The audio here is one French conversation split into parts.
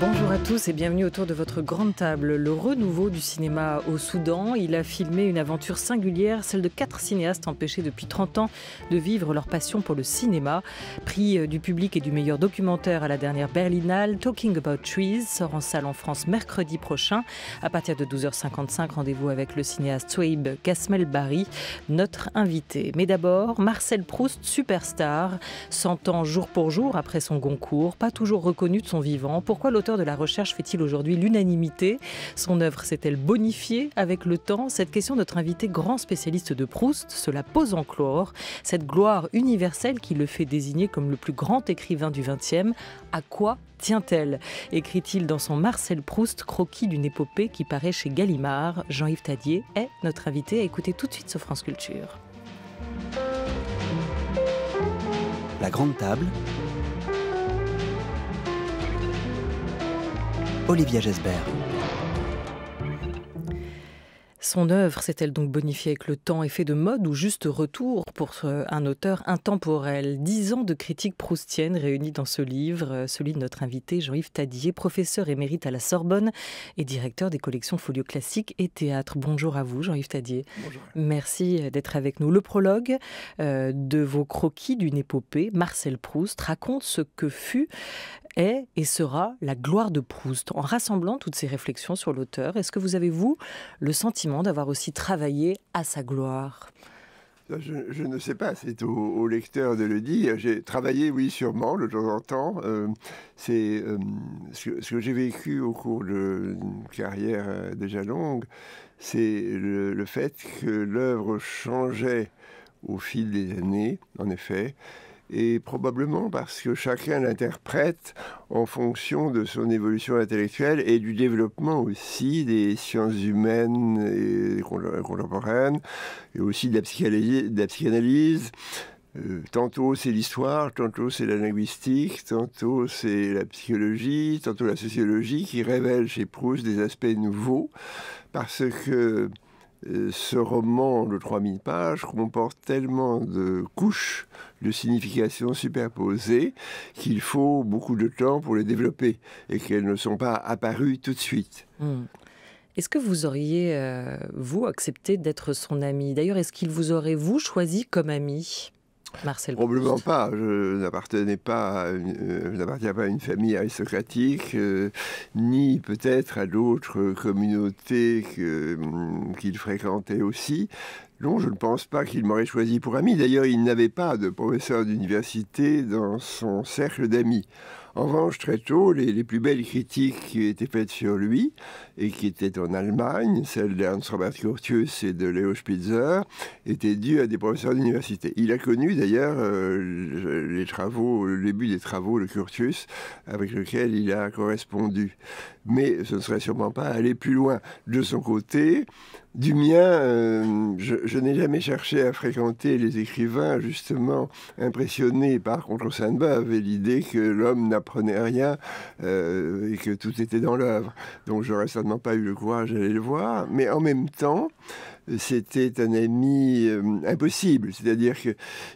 Bonjour à tous et bienvenue autour de votre grande table. Le renouveau du cinéma au Soudan, il a filmé une aventure singulière, celle de quatre cinéastes empêchés depuis 30 ans de vivre leur passion pour le cinéma. Prix euh, du public et du meilleur documentaire à la dernière Berlinale, Talking About Trees sort en salle en France mercredi prochain. À partir de 12h55, rendez-vous avec le cinéaste Swaib Kasmel barry notre invité. Mais d'abord, Marcel Proust, superstar, s'entend jour pour jour après son Goncourt, pas toujours reconnu de son vivant de la recherche fait-il aujourd'hui l'unanimité Son œuvre s'est-elle bonifiée avec le temps Cette question, notre invité grand spécialiste de Proust cela pose en clore. Cette gloire universelle qui le fait désigner comme le plus grand écrivain du XXe, à quoi tient-elle Écrit-il dans son Marcel Proust, croquis d'une épopée qui paraît chez Gallimard. Jean-Yves Tadier est notre invité à écouter tout de suite ce France Culture. La Grande Table Olivia Gesbert. Son œuvre s'est-elle donc bonifiée avec le temps, effet de mode ou juste retour pour euh, un auteur intemporel Dix ans de critiques proustiennes réunies dans ce livre, euh, celui de notre invité Jean-Yves Tadier, professeur émérite à la Sorbonne et directeur des collections Folio Classique et Théâtre. Bonjour à vous Jean-Yves Tadier. Bonjour. Merci euh, d'être avec nous. Le prologue de vos croquis d'une épopée, Marcel Proust, raconte ce que fut est et sera la gloire de Proust. En rassemblant toutes ces réflexions sur l'auteur, est-ce que vous avez, vous, le sentiment d'avoir aussi travaillé à sa gloire euh, je, ne sais pas, c'est au, lecteur de le dire. J'ai travaillé, oui, sûrement, de temps en temps. Euh, c'est euh, ce que, j'ai vécu au cours d'une carrière déjà longue, c'est le, le, fait que l'œuvre changeait au fil des années, en effet, et probablement parce que chacun l'interprète en fonction de son évolution intellectuelle et du développement aussi des sciences humaines et contemporaines, et aussi de la psychanalyse. De la psychanalyse. Euh, tantôt c'est l'histoire, tantôt c'est la linguistique, tantôt c'est la psychologie, tantôt la sociologie qui révèle chez Proust des aspects nouveaux parce que euh, ce roman de 3000 pages comporte tellement de couches de significations superposées qu'il faut beaucoup de temps pour les développer et qu'elles ne sont pas apparues tout de suite. Hmm. Est-ce que vous auriez, euh, vous, accepté d'être son ami D'ailleurs, est-ce qu'il vous aurait, vous, choisi comme ami Probablement pas. Je n'appartenais pas, à une, euh, famille aristocratique, euh, ni peut-être à d'autres communautés mm, qu'il fréquentait aussi. Non, je ne pense pas qu'il m'aurait choisi pour ami. D'ailleurs, il n'avait pas de professeur d'université dans son cercle d'amis. En revanche, très tôt, les, plus belles critiques qui étaient faites sur lui, et qui étaient en Allemagne, celles d'Ernst Robert Curtius et de Leo Spitzer, étaient dues à des professeurs d'université. Il a connu d'ailleurs euh, les travaux, le début des travaux de Curtius, avec lequel il a correspondu. Mais ce ne serait sûrement pas aller plus loin. De son côté, du mien, euh, je, n'ai jamais cherché à fréquenter les écrivains, justement impressionnés par Contre Sainte-Beuve et l'idée que l'homme n'apprenait rien euh, et que tout était dans l'œuvre. Donc je n'aurais certainement pas eu le courage d'aller le voir. Mais en même temps, c'était un ami euh, impossible. C'est-à-dire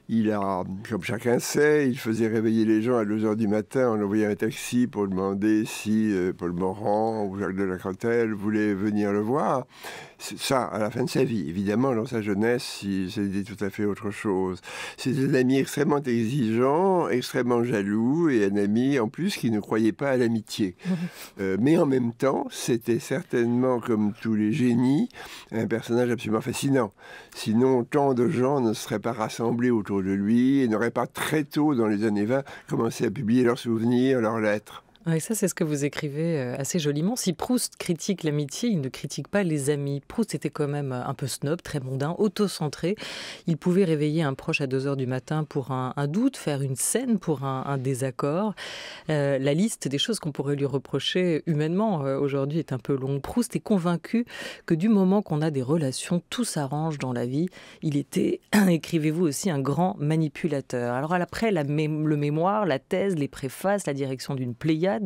qu'il a, comme chacun sait, il faisait réveiller les gens à 2 h du matin en envoyant un taxi pour demander si euh, Paul Morand ou Jacques de la Crotelle voulaient venir le voir. Ça, à la fin de sa vie. Évidemment, dans sa jeunesse, c'était tout à fait autre chose. C'est un ami extrêmement exigeant, extrêmement jaloux, et un ami, en plus, qui ne croyait pas à l'amitié. Euh, mais en même temps, c'était certainement, comme tous les génies, un personnage absolument fascinant. Sinon, tant de gens ne seraient pas rassemblés autour de lui et n'auraient pas très tôt, dans les années 20, commencé à publier leurs souvenirs, leurs lettres. Oui, ça, c'est ce que vous écrivez euh, assez joliment. Si Proust critique l'amitié, il ne critique pas les amis. Proust était quand même euh, un peu snob, très mondain, autocentré. Il pouvait réveiller un proche à 2 heures du matin pour un, doute, faire une scène pour un, désaccord. Euh, la liste des choses qu'on pourrait lui reprocher humainement aujourd'hui est un peu longue. Proust est convaincu que du moment qu'on a des relations, tout s'arrange dans la vie. Il était, écrivez-vous aussi, un grand manipulateur. Alors après, la le mémoire, la thèse, les préfaces, la direction d'une pléiade,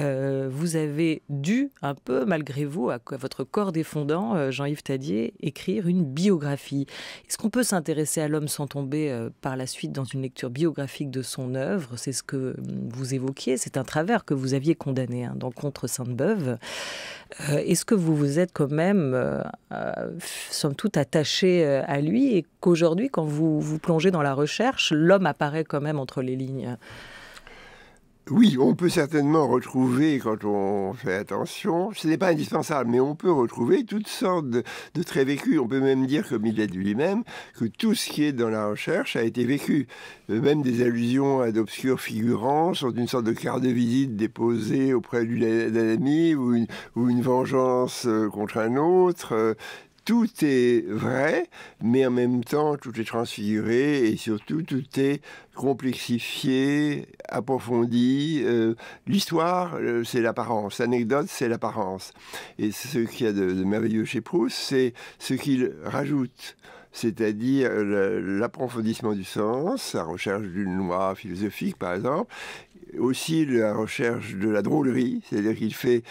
euh, vous avez dû un peu, malgré vous, à, votre corps défendant, euh, Jean-Yves Tadier, écrire une biographie. Est-ce qu'on peut s'intéresser à l'homme sans tomber euh, par la suite dans une lecture biographique de son œuvre C'est ce que mm, vous évoquiez, c'est un travers que vous aviez condamné hein, dans Contre Sainte-Beuve. Est-ce que vous vous êtes quand même, somme toute, attaché à lui et qu'aujourd'hui, quand vous vous plongez dans la recherche, l'homme apparaît quand même entre les lignes oui, on peut certainement retrouver, quand on fait attention, ce n'est pas indispensable, mais on peut retrouver toutes sortes de, traits vécus. On peut même dire, comme il l'a dit lui-même, que tout ce qui est dans la recherche a été vécu. Euh, même des allusions à d'obscurs figurants sont une sorte de carte de visite déposée auprès d'un ami ou une vengeance euh, contre un autre. Euh, tout est vrai, mais en même temps, tout est transfiguré et surtout, tout est complexifié, approfondi. Euh, l'histoire, euh, c'est l'apparence. L'anecdote, c'est l'apparence. Et ce qu'il y a de, merveilleux chez Proust, c'est ce qu'il rajoute c'est-à-dire l'approfondissement du sens, la recherche d'une loi philosophique par exemple, aussi la recherche de la drôlerie, c'est-à-dire qu'il fait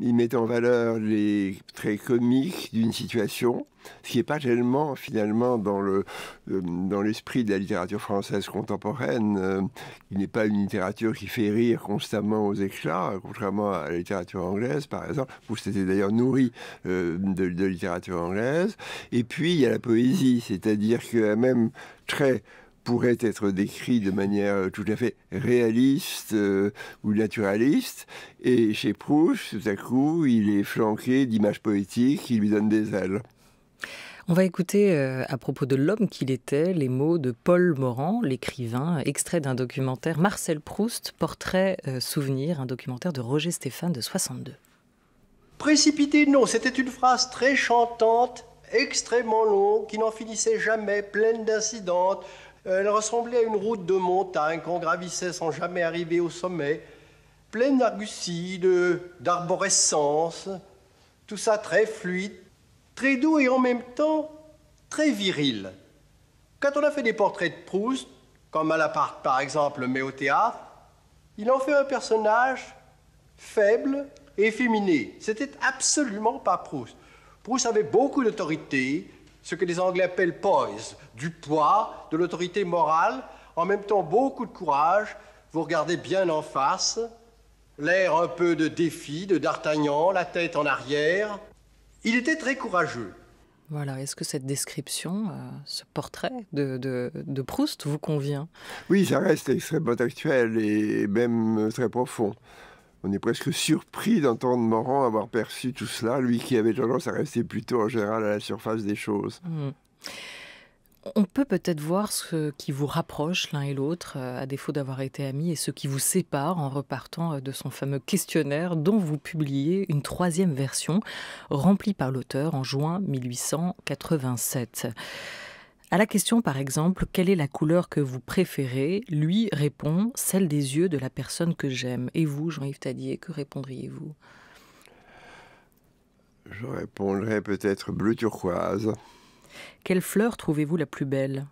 il met en valeur les traits comiques d'une situation, ce qui n'est pas tellement finalement dans le euh, dans l'esprit de la littérature française contemporaine. Euh, il n'est pas une littérature qui fait rire constamment aux éclats, contrairement à la littérature anglaise par exemple, où c'était d'ailleurs nourri euh, de, de littérature anglaise. Et puis il y a la poésie, c'est-à-dire que même très pourrait être décrit de manière euh, tout à fait réaliste euh, ou naturaliste. Et chez Proust, tout à coup, il est flanqué d'images poétiques qui lui donnent des ailes. On va écouter euh, à propos de l'homme qu'il était les mots de Paul Morand, l'écrivain, extrait d'un documentaire Marcel Proust, portrait souvenir, un documentaire de Roger Stéphane de 62. Précipité, non, c'était une phrase très chantante, extrêmement longue, qui n'en finissait jamais, pleine d'incidentes, euh, elle ressemblait à une route de montagne qu'on gravissait sans jamais arriver au sommet, pleine d'argusides, d'arborescence, tout ça très fluide, très doux et en même temps très viril. Quand on a fait des portraits de Proust, comme Malaparte par exemple, mais au théâtre, il en fait un personnage faible et efféminé. C'était absolument pas Proust. Proust avait beaucoup d'autorité, ce que les Anglais appellent poise, du poids, de l'autorité morale, en même temps beaucoup de courage. Vous regardez bien en face, l'air un peu de défi de D'Artagnan, la tête en arrière. Il était très courageux. Voilà, est-ce que cette description, euh, ce portrait de, de, de, Proust vous convient Oui, ça reste extrêmement actuel et même très profond on est presque surpris d'entendre Morand avoir perçu tout cela, lui qui avait tendance à rester plutôt en général à la surface des choses. Mm. On peut peut-être voir ce qui vous rapproche l'un et l'autre, euh, à défaut d'avoir été amis, et ce qui vous sépare en repartant euh, de son fameux questionnaire dont vous publiez une troisième version, remplie par l'auteur en juin 1887. À la question, par exemple, quelle est la couleur que vous préférez Lui répond celle des yeux de la personne que j'aime. Et vous, Jean-Yves Tadier, que répondriez-vous Je répondrais peut-être bleu turquoise. Quelle fleur trouvez-vous la plus belle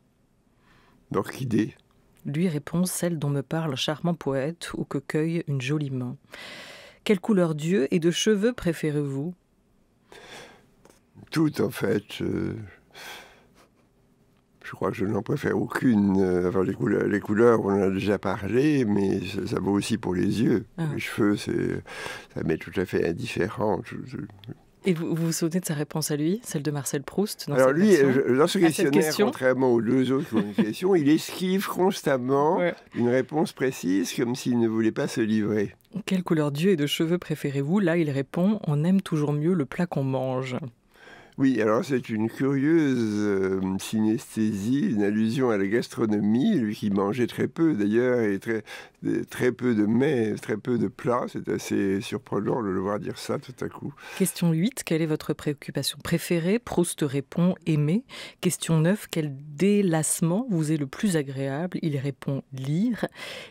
D'orchidée. Lui répond celle dont me parle charmant poète ou que cueille une jolie main. Quelle couleur d'yeux et de cheveux préférez-vous Tout en fait. Euh, je crois que je n'en préfère aucune. Euh, enfin, les, couleurs, on en a déjà parlé, mais ça, vaut aussi pour les yeux. Ah. Les cheveux, ça m'est tout à fait indifférent. Et vous, vous, souvenez de sa réponse à lui, celle de Marcel Proust Alors lui, dans ce questionnaire, contrairement aux deux autres questions, il esquive constamment une réponse précise comme s'il ne voulait pas se livrer. Quelle couleur d'yeux et de cheveux préférez-vous Là, il répond « On aime toujours mieux le plat qu'on mange ». Oui, alors c'est une curieuse euh, synesthésie, une allusion à la gastronomie, lui qui mangeait très peu d'ailleurs, et très, très peu de mets, très peu de plats. C'est assez surprenant de le voir dire ça tout à coup. Question 8, quelle est votre préoccupation préférée Proust répond aimer. Question 9, quel délassement vous est le plus agréable Il répond lire.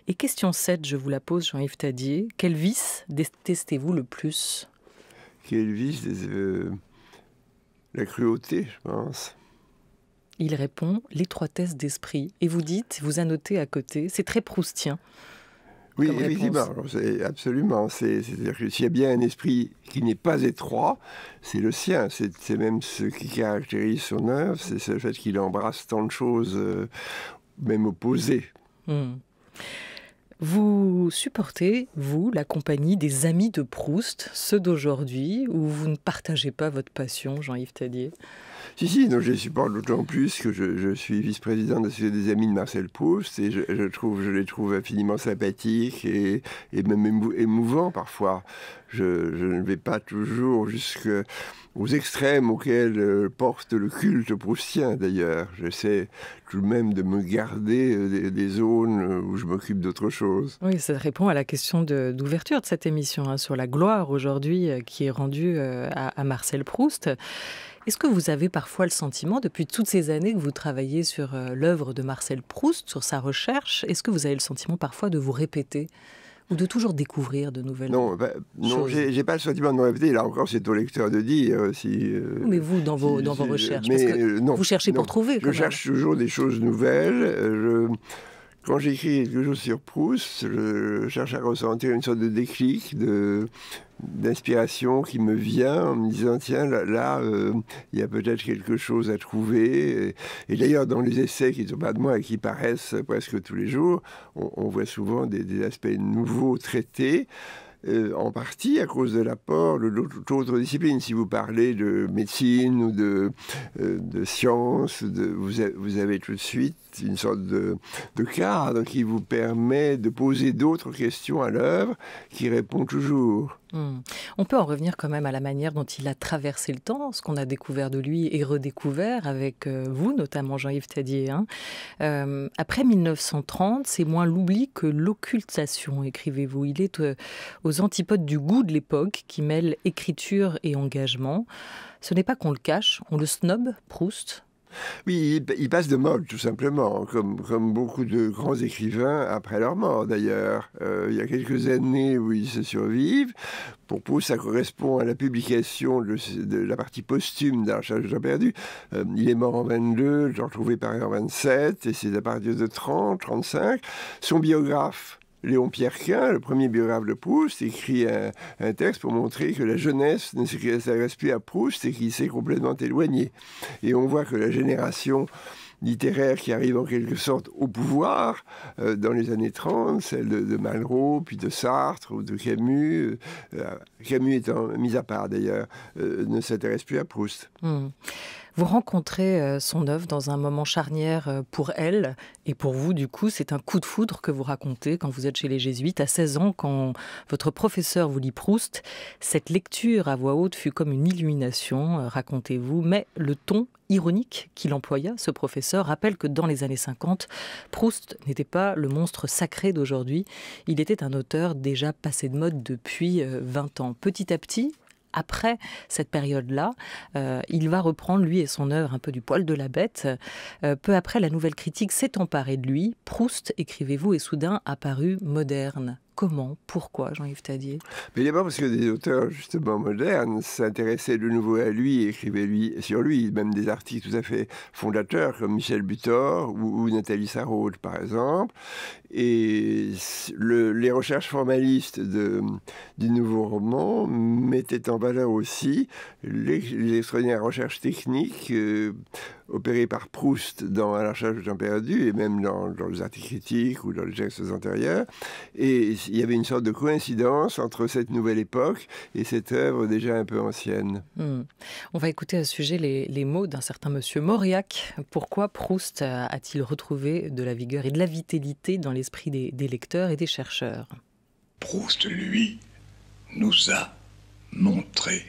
Et question 7, je vous la pose, Jean-Yves Tadier, quel vice détestez-vous le plus Quel vice euh, la cruauté, je pense. Il répond l'étroitesse d'esprit. Et vous dites, vous annotez à côté, c'est très proustien. Oui, absolument. C'est-à-dire que s'il y a bien un esprit qui n'est pas étroit, c'est le sien. C'est même ce qui caractérise son œuvre, c'est ce fait qu'il embrasse tant de choses, euh, même opposées. Hmm. Vous supportez, vous, la compagnie des amis de Proust, ceux d'aujourd'hui, où vous ne partagez pas votre passion, Jean-Yves Tadier si, si, non, je les supporte d'autant plus que je, suis vice-président de la des Amis de Marcel Proust et je, trouve, je les trouve infiniment sympathiques et, et même émouvants parfois. Je, ne vais pas toujours jusqu'aux extrêmes auxquels euh, porte le culte proustien d'ailleurs. J'essaie tout de même de me garder euh, des, zones euh, où je m'occupe d'autre chose. Oui, ça répond à la question d'ouverture de, cette émission hein, sur la gloire aujourd'hui qui est rendue à, à Marcel Proust. Est-ce que vous avez parfois le sentiment, depuis toutes ces années que vous travaillez sur euh, l'œuvre de Marcel Proust, sur sa recherche, est-ce que vous avez le sentiment parfois de vous répéter ou de toujours découvrir de nouvelles Non, je bah, non j'ai pas le sentiment de me répéter. Là encore, c'est au lecteur de dire euh, si. Euh, mais vous, dans vos, dans vos recherches, vous cherchez pour trouver. Je cherche toujours des choses nouvelles. quand j'écris quelque chose sur Proust, je cherche à ressentir une sorte de déclic, de, d'inspiration qui me vient en me disant tiens là euh, il y a peut-être quelque chose à trouver et, d'ailleurs dans les essais qui sont pas de moi et qui paraissent presque tous les jours on, voit souvent des, aspects nouveaux traités euh, en partie à cause de l'apport de d'autres disciplines. Si vous parlez de médecine ou de, euh, de sciences, vous, vous, avez tout de suite c'est une sorte de, cadre qui vous permet de poser d'autres questions à l'œuvre qui répond toujours. Hmm. On peut en revenir quand même à la manière dont il a traversé le temps, ce qu'on a découvert de lui et redécouvert avec euh, vous, notamment Jean-Yves Tadier. Hein. Euh, après 1930, c'est moins l'oubli que l'occultation, écrivez-vous. Il est euh, aux antipodes du goût de l'époque qui mêle écriture et engagement. Ce n'est pas qu'on le cache, on le snob, Proust, oui, il, passe de mode, tout simplement, comme, beaucoup de grands écrivains après leur mort, d'ailleurs. Euh, il y a quelques années où il se survivent. Pour Pou, ça correspond à la publication de, la partie posthume d'un de perdu. Euh, il est mort en 22, l'ai retrouvé par en 27, et c'est à partir de 30, 35. Son biographe, Léon Quint, le premier biographe de Proust, écrit un, texte pour montrer que la jeunesse ne s'intéresse plus à Proust et qu'il s'est complètement éloigné. Et on voit que la génération littéraire qui arrive en quelque sorte au pouvoir euh, dans les années 30, celle de, Malraux, puis de Sartre ou de Camus. Euh, euh, Camus étant mis à part d'ailleurs, ne s'intéresse plus à Proust. Hmm. Vous rencontrez euh, son œuvre dans un moment charnière euh, pour elle et pour vous, du coup, c'est un coup de foudre que vous racontez quand vous êtes chez les Jésuites à 16 ans, quand votre professeur vous lit Proust. Cette lecture à voix haute fut comme une illumination, euh, racontez-vous, mais le ton ironique qu'il employa, ce professeur, rappelle que dans les années 50, Proust n'était pas le monstre sacré d'aujourd'hui, il était un auteur déjà passé de mode depuis 20 ans. Petit à petit, après cette période-là, euh, il va reprendre lui et son œuvre un peu du poil de la bête. Euh, peu après, la nouvelle critique s'est emparée de lui. Proust, écrivez-vous, est soudain apparu moderne comment, pourquoi Jean-Yves Tadier Mais d'abord parce que des auteurs justement modernes s'intéressaient de nouveau à lui et écrivaient lui, sur lui, même des articles tout à fait fondateurs comme Michel Butor ou, Nathalie Sarraud par exemple. Et les recherches formalistes de, du nouveau roman mettaient en valeur aussi les, extraordinaires recherches techniques. Euh, opéré par Proust dans À la recherche du temps perdu, et même dans, les articles critiques ou dans les gestes antérieurs. Et il y avait une sorte de coïncidence entre cette nouvelle époque et cette œuvre déjà un peu ancienne. Hmm. On va écouter à ce sujet les, mots d'un certain monsieur Mauriac. Pourquoi Proust a-t-il retrouvé de la vigueur et de la vitalité dans l'esprit des, des lecteurs et des chercheurs Proust, lui, nous a montré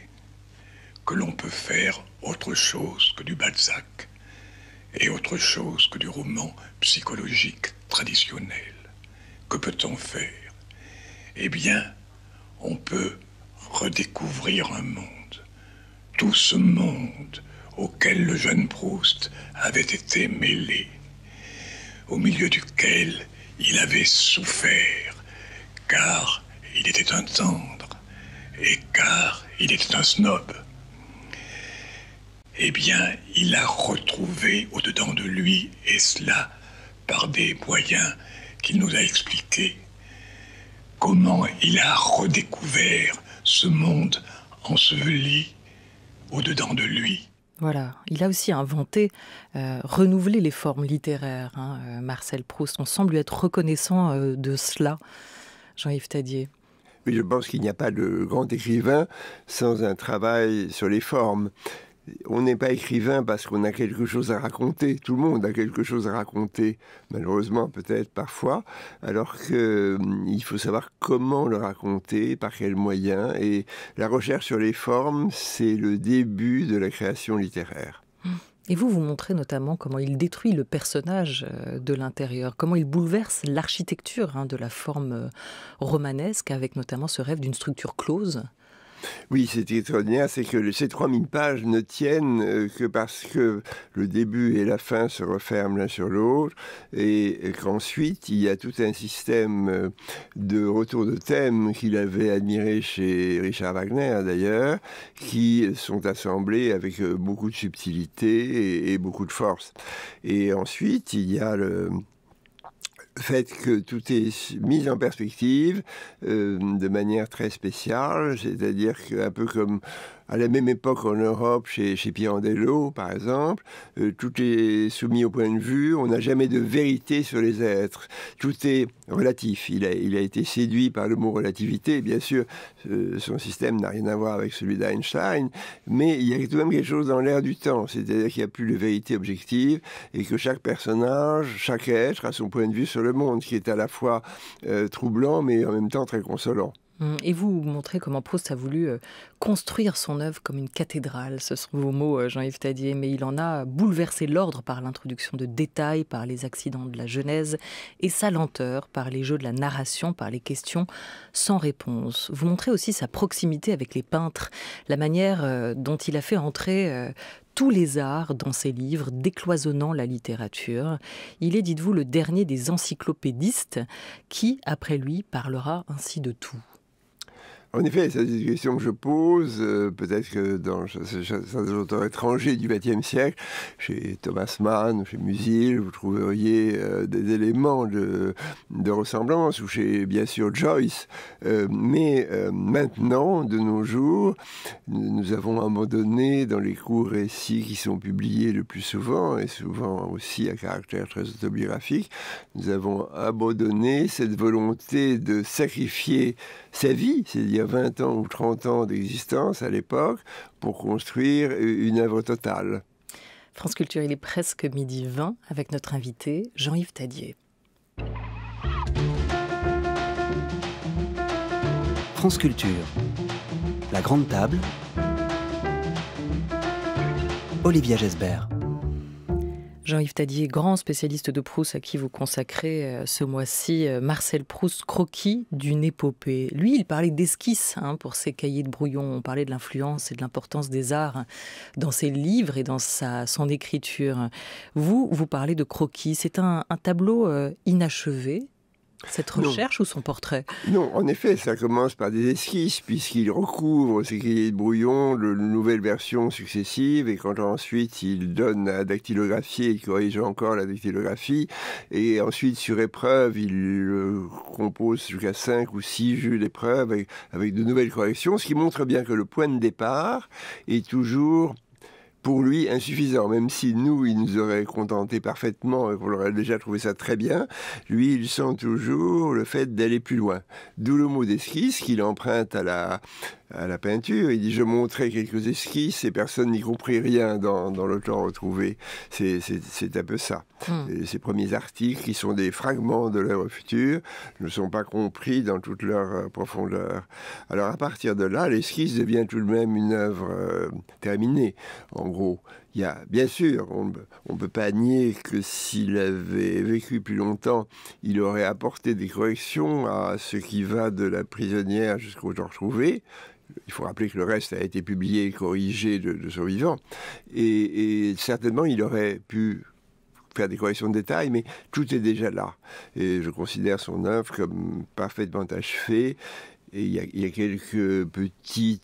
que l'on peut faire autre chose que du Balzac et autre chose que du roman psychologique traditionnel. Que peut-on faire Eh bien, on peut redécouvrir un monde, tout ce monde auquel le jeune Proust avait été mêlé, au milieu duquel il avait souffert, car il était un tendre, et car il était un snob eh bien, il a retrouvé au-dedans de lui, et cela par des moyens qu'il nous a expliqués, comment il a redécouvert ce monde enseveli au-dedans de lui. Voilà, il a aussi inventé, euh, renouvelé les formes littéraires. Hein, euh, Marcel Proust, on semble lui être reconnaissant euh, de cela, Jean-Yves Tadier. Mais je pense qu'il n'y a pas de grand écrivain sans un travail sur les formes on n'est pas écrivain parce qu'on a quelque chose à raconter. Tout le monde a quelque chose à raconter, malheureusement peut-être parfois, alors qu'il hum, faut savoir comment le raconter, par quels moyens. Et la recherche sur les formes, c'est le début de la création littéraire. Mmh. Et vous, vous montrez notamment comment il détruit le personnage euh, de l'intérieur, comment il bouleverse l'architecture hein, de la forme euh, romanesque, avec notamment ce rêve d'une structure close. Oui, c'est extraordinaire, c'est que ces 3000 pages ne tiennent euh, que parce que le début et la fin se referment l'un sur l'autre, et qu'ensuite il y a tout un système euh, de retour de thèmes qu'il avait admiré chez Richard Wagner d'ailleurs, qui sont assemblés avec euh, beaucoup de subtilité et beaucoup de force. Et ensuite, il y a le, fait que tout est mis en perspective euh, de manière très spéciale, c'est-à-dire un peu comme à la même époque en Europe, chez, chez Pirandello, par exemple, euh, tout est soumis au point de vue, on n'a jamais de vérité sur les êtres. Tout est relatif. Il a, il a été séduit par le mot relativité. Bien sûr, euh, son système n'a rien à voir avec celui d'Einstein, mais il y a tout de même quelque chose dans l'air du temps. C'est-à-dire qu'il n'y a plus de vérité objective et que chaque personnage, chaque être a son point de vue sur le monde, qui est à la fois euh, troublant, mais en même temps très consolant. Hum, et vous montrez comment Proust a voulu euh, construire son œuvre comme une cathédrale, ce sont vos mots, euh, Jean-Yves Tadier, mais il en a bouleversé l'ordre par l'introduction de détails, par les accidents de la Genèse, et sa lenteur, par les jeux de la narration, par les questions sans réponse. Vous montrez aussi sa proximité avec les peintres, la manière euh, dont il a fait entrer tous les arts dans ses livres, décloisonnant la littérature. Il est, dites-vous, le dernier des encyclopédistes qui, après lui, parlera ainsi de tout. En effet, c'est une question que je pose, euh, peut-être que dans certains auteurs étrangers du XXe siècle, chez Thomas Mann, chez Musil, vous trouveriez euh, des éléments de, de, ressemblance, ou chez, bien sûr, Joyce. Euh, mais maintenant, de nos jours, nous avons abandonné, dans les courts récits qui sont publiés le plus souvent, et souvent aussi à caractère très autobiographique, nous avons abandonné cette volonté de sacrifier sa vie, c'est-à-dire 20 ans ou 30 ans d'existence à l'époque pour construire une œuvre totale. France Culture, il est presque midi 20 avec notre invité Jean-Yves Tadier. France Culture, la grande table, Olivia Gesbert. Jean-Yves Tadier, grand spécialiste de Proust à qui vous consacrez euh, ce mois-ci euh, Marcel Proust, croquis d'une épopée. Lui, il parlait d'esquisse hein, pour ses cahiers de brouillon. On parlait de l'influence et de l'importance des arts dans ses livres et dans son écriture. Vous, vous parlez de croquis. C'est un tableau euh, inachevé cette recherche ou son portrait Non, en effet, ça commence par des esquisses, puisqu'il recouvre y cahiers de brouillon, de nouvelles versions successives, et quand ensuite il donne à dactylographier, il corrige encore la dactylographie, et ensuite sur épreuve, il euh, compose jusqu'à 5 ou 6 jeux d'épreuve avec de nouvelles corrections, ce qui montre bien que le point de départ est toujours pour lui insuffisant, même si nous, il nous aurait contenté parfaitement et qu'on aurait déjà trouvé ça très bien, lui, il sent toujours le fait d'aller plus loin. D'où le mot d'esquisse qu'il emprunte à la à la peinture. Il dit Je montrais quelques esquisses et personne n'y comprit rien dans, le temps retrouvé. C'est un peu ça. Hmm. Ces premiers articles, qui sont des fragments de l'œuvre future, ne sont pas compris dans toute leur euh, profondeur. Alors à partir de là, l'esquisse devient tout de même une œuvre euh, terminée, en gros bien sûr, on ne peut pas nier que s'il avait vécu plus longtemps, il aurait apporté des corrections à ce qui va de la prisonnière jusqu'au genre trouvé. Il faut rappeler que le reste a été publié et corrigé de, de son vivant. Et, certainement, il aurait pu faire des corrections de détail, mais tout est déjà là. Et je considère son œuvre comme parfaitement achevée. Et il il y a quelques petites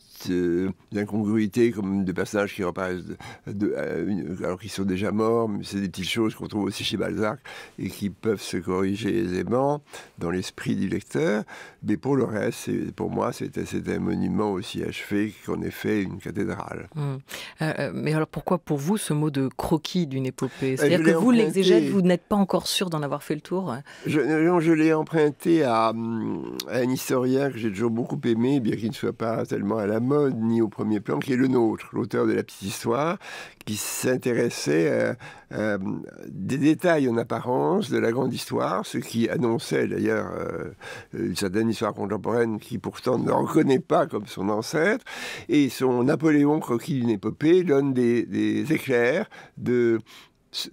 d'incongruité euh, comme des personnages qui reparaissent de, euh, alors qu'ils sont déjà morts. C'est des petites choses qu'on trouve aussi chez Balzac et qui peuvent se corriger aisément dans l'esprit du lecteur. Mais pour le reste, pour moi, c'était un monument aussi achevé qu'en effet une cathédrale. Mmh. Euh, mais alors pourquoi pour vous ce mot de croquis d'une épopée C'est-à-dire que vous, l'exégète, vous n'êtes pas encore sûr d'en avoir fait le tour Je, l'ai emprunté hum, à, un historien que j'ai toujours beaucoup aimé, bien qu'il ne soit pas tellement à la ni au premier plan, qui est le nôtre, l'auteur de la petite histoire, qui s'intéressait à, des détails en apparence de la grande histoire, ce qui annonçait d'ailleurs euh, une certaine histoire contemporaine qui pourtant ne reconnaît pas comme son ancêtre, et son Napoléon croquis d'une épopée donne des éclairs de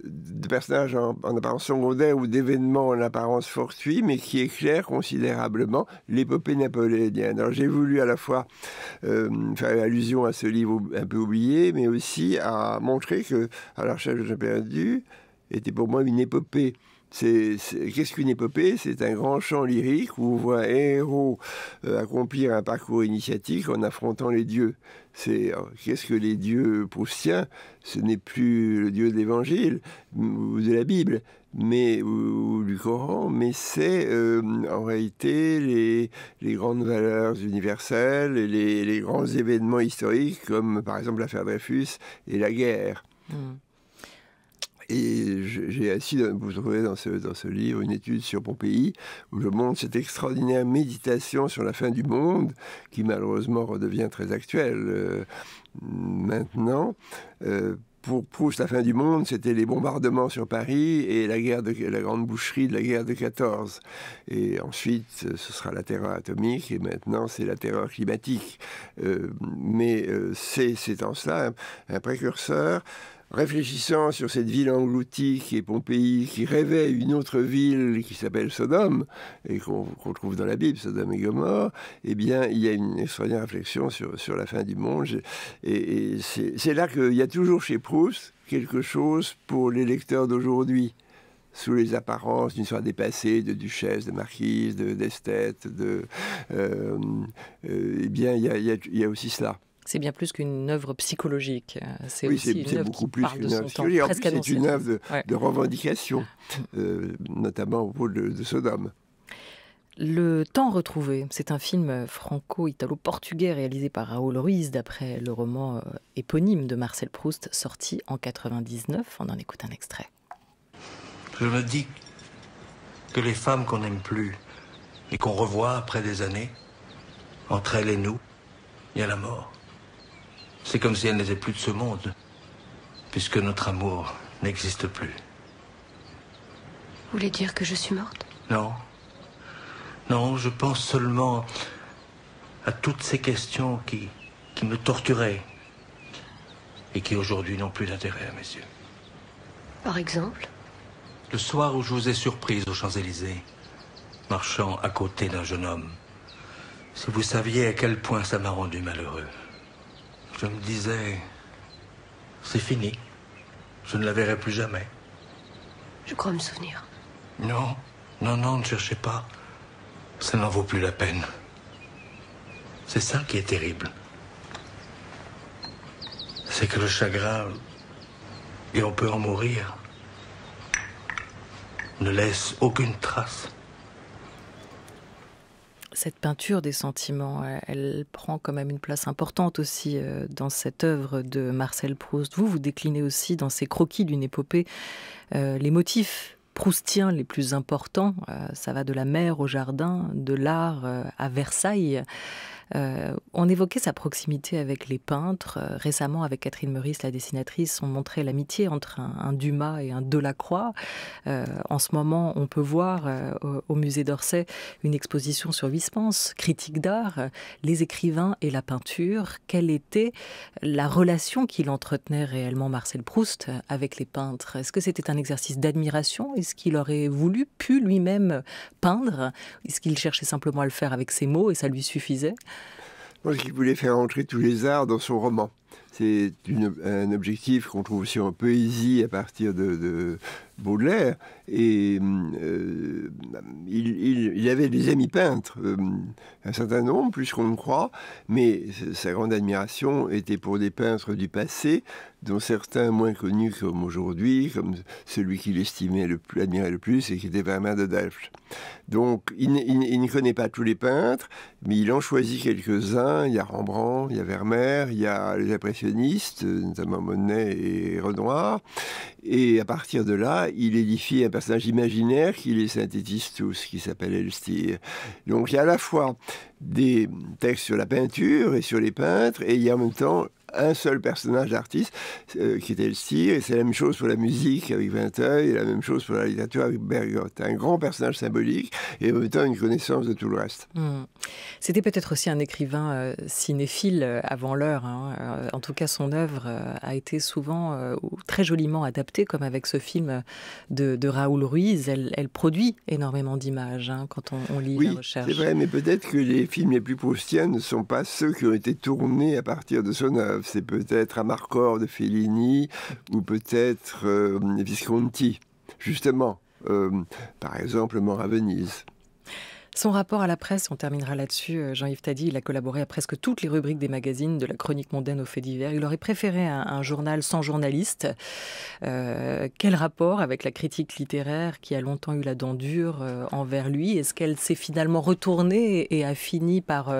de personnages en, apparence secondaire ou d'événements en apparence fortuit mais qui éclairent considérablement l'épopée napoléonienne. Alors j'ai voulu à la fois euh, faire allusion à ce livre un peu oublié, mais aussi à montrer que À la recherche de perdu était pour moi une épopée Qu'est-ce qu'une épopée C'est un grand chant lyrique où on voit un héros euh, accomplir un parcours initiatique en affrontant les dieux. C'est euh, qu'est-ce que les dieux proustiens Ce n'est plus le dieu de l'Évangile ou de la Bible, mais ou, du Coran, mais c'est euh, en réalité les, grandes valeurs universelles et les, grands événements historiques comme par exemple l'affaire Dreyfus et la guerre. Mmh. Et j'ai assis, vous trouvez dans ce, dans ce livre une étude sur Pompéi, où je montre cette extraordinaire méditation sur la fin du monde, qui malheureusement redevient très actuelle euh, maintenant. Euh, pour Proust, la fin du monde, c'était les bombardements sur Paris et la guerre de la grande boucherie de la guerre de 14. Et ensuite, ce sera la terreur atomique et maintenant c'est la terreur climatique. Euh, mais c'est en cela un précurseur réfléchissant sur cette ville engloutie qui est Pompéi, qui rêvait une autre ville qui s'appelle Sodome, et qu'on trouve dans la Bible, Sodome et Gomorre, eh bien, il y a une extraordinaire réflexion sur, sur la fin du monde. Et, c'est là qu'il y a toujours chez Proust quelque chose pour les lecteurs d'aujourd'hui sous les apparences d'une soirée dépassée de duchesse, de marquise, d'esthète, de, de euh, euh, eh bien, il y a aussi cela c'est bien plus qu'une œuvre psychologique. Euh, c'est oui, aussi une plus de son temps, C'est une œuvre de, revendication, euh, notamment au propos de, de Sodome. Le temps retrouvé, c'est un film franco-italo-portugais réalisé par Raoul Ruiz d'après le roman euh, éponyme de Marcel Proust sorti en 99. On en écoute un extrait. Je me dis que les femmes qu'on n'aime plus et qu'on revoit après des années, entre elles et nous, il y a la mort. C'est comme si elle n'était plus de ce monde, puisque notre amour n'existe plus. Vous voulez dire que je suis morte Non. Non, je pense seulement à toutes ces questions qui, qui me torturaient et qui aujourd'hui n'ont plus d'intérêt à mes yeux. Par exemple Le soir où je vous ai surprise aux Champs-Élysées, marchant à côté d'un jeune homme. Si vous saviez à quel point ça m'a rendu malheureux. Je me disais, c'est fini. Je ne la verrai plus jamais. Je crois me souvenir. Non, non, non, ne cherchez pas. Ça n'en vaut plus la peine. C'est ça qui est terrible. C'est que le chagrin, et on peut en mourir, ne laisse aucune trace cette peinture des sentiments, elle, prend quand même une place importante aussi euh, dans cette œuvre de Marcel Proust. Vous, vous déclinez aussi dans ces croquis d'une épopée euh, les motifs proustiens les plus importants. Euh, ça va de la mer au jardin, de l'art à Versailles. Euh, on évoquait sa proximité avec les peintres. Euh, récemment, avec Catherine Maurice, la dessinatrice, on montrait l'amitié entre un, Dumas et un Delacroix. Euh, en ce moment, on peut voir au, musée d'Orsay une exposition sur Vispens, critique d'art, les écrivains et la peinture. Quelle était la relation qu'il entretenait réellement Marcel Proust avec les peintres Est-ce que c'était un exercice d'admiration Est-ce qu'il aurait voulu, pu lui-même peindre Est-ce qu'il cherchait simplement à le faire avec ses mots et ça lui suffisait moi, qui qu'il voulait faire entrer tous les arts dans son roman. C'est un objectif qu'on trouve aussi en poésie à partir de, de Baudelaire, et euh, euh, il, avait des amis peintres, euh, un certain nombre, plus qu'on ne croit, mais sa grande admiration était pour des peintres du passé, dont certains moins connus comme aujourd'hui, comme celui qu'il estimait le plus, admirait le plus, et qui était Vermeer de Delft. Donc, il, il, ne connaît pas tous les peintres, mais il en choisit quelques-uns. Il y a Rembrandt, il y a Vermeer, il y a les impressionnistes, notamment Monet et Renoir. Et à partir de là, il édifie un personnage imaginaire qui les synthétise tous, qui s'appelle Elstir. Donc il y a à la fois des textes sur la peinture et sur les peintres, et il y a en même temps un seul personnage d'artiste, euh, qui était le style, et c'est la même chose pour la musique avec Vinteuil, et la même chose pour la littérature avec Bergotte. Un grand personnage symbolique, et en même temps une connaissance de tout le reste. Hmm. C'était peut-être aussi un écrivain euh, cinéphile euh, avant l'heure. Hein. En tout cas, son œuvre a été souvent très joliment adaptée, comme avec ce film de, Raoul Ruiz. Elle, produit énormément d'images hein, quand on, lit la recherche. C'est vrai, mais peut-être que les films les plus proustiens ne sont pas ceux qui ont été tournés à partir de son œuvre. Euh, c'est peut-être Amarcord de Fellini ou peut-être euh, Visconti, justement. Euh, par exemple, Mort à Venise. Son rapport à la presse, on terminera là-dessus. Euh, Jean-Yves Tadi, il a collaboré à presque toutes les rubriques des magazines, de la chronique mondaine aux faits divers. Il aurait préféré un, journal sans journaliste. Euh, quel rapport avec la critique littéraire qui a longtemps eu la dent dure euh, envers lui Est-ce qu'elle s'est finalement retournée et a fini par,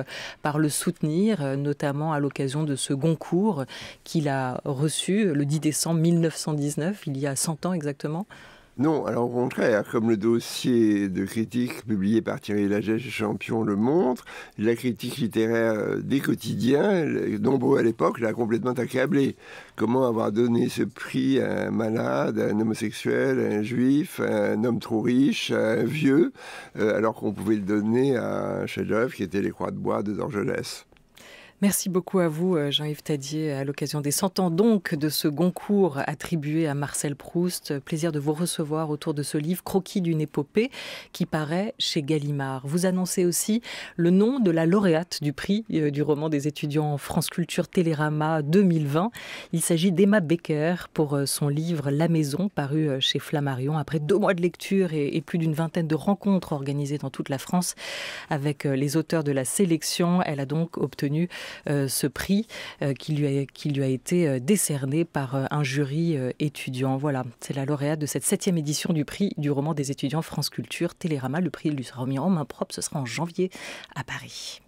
par le soutenir, notamment à l'occasion de ce Goncourt qu'il a reçu le 10 décembre 1919, il y a 100 ans exactement non, alors au contraire, hein, comme le dossier de critique publié par Thierry Lagesse Champion le montre, la critique littéraire euh, des quotidiens, nombreux à l'époque, l'a complètement accablé. Comment avoir donné ce prix à un malade, à un homosexuel, à un juif, à un homme trop riche, à un vieux, euh, alors qu'on pouvait le donner à un chef-d'œuvre qui était Les Croix de Bois de Dorgelès Merci beaucoup à vous, euh, Jean-Yves Tadier, à l'occasion des 100 ans donc de ce Goncourt attribué à Marcel Proust. Plaisir de vous recevoir autour de ce livre, Croquis d'une épopée, qui paraît chez Gallimard. Vous annoncez aussi le nom de la lauréate du prix euh, du roman des étudiants France Culture Télérama 2020. Il s'agit d'Emma Becker pour euh, son livre La Maison, paru chez Flammarion. Après deux mois de lecture et plus d'une vingtaine de rencontres organisées dans toute la France avec les auteurs de la sélection, elle a donc obtenu euh, ce prix euh, qui lui, a, été euh, décerné par un jury étudiant. Voilà, c'est la lauréate de cette septième édition du prix du roman des étudiants France Culture, Télérama. Le prix lui sera remis en main propre, ce sera en janvier à Paris.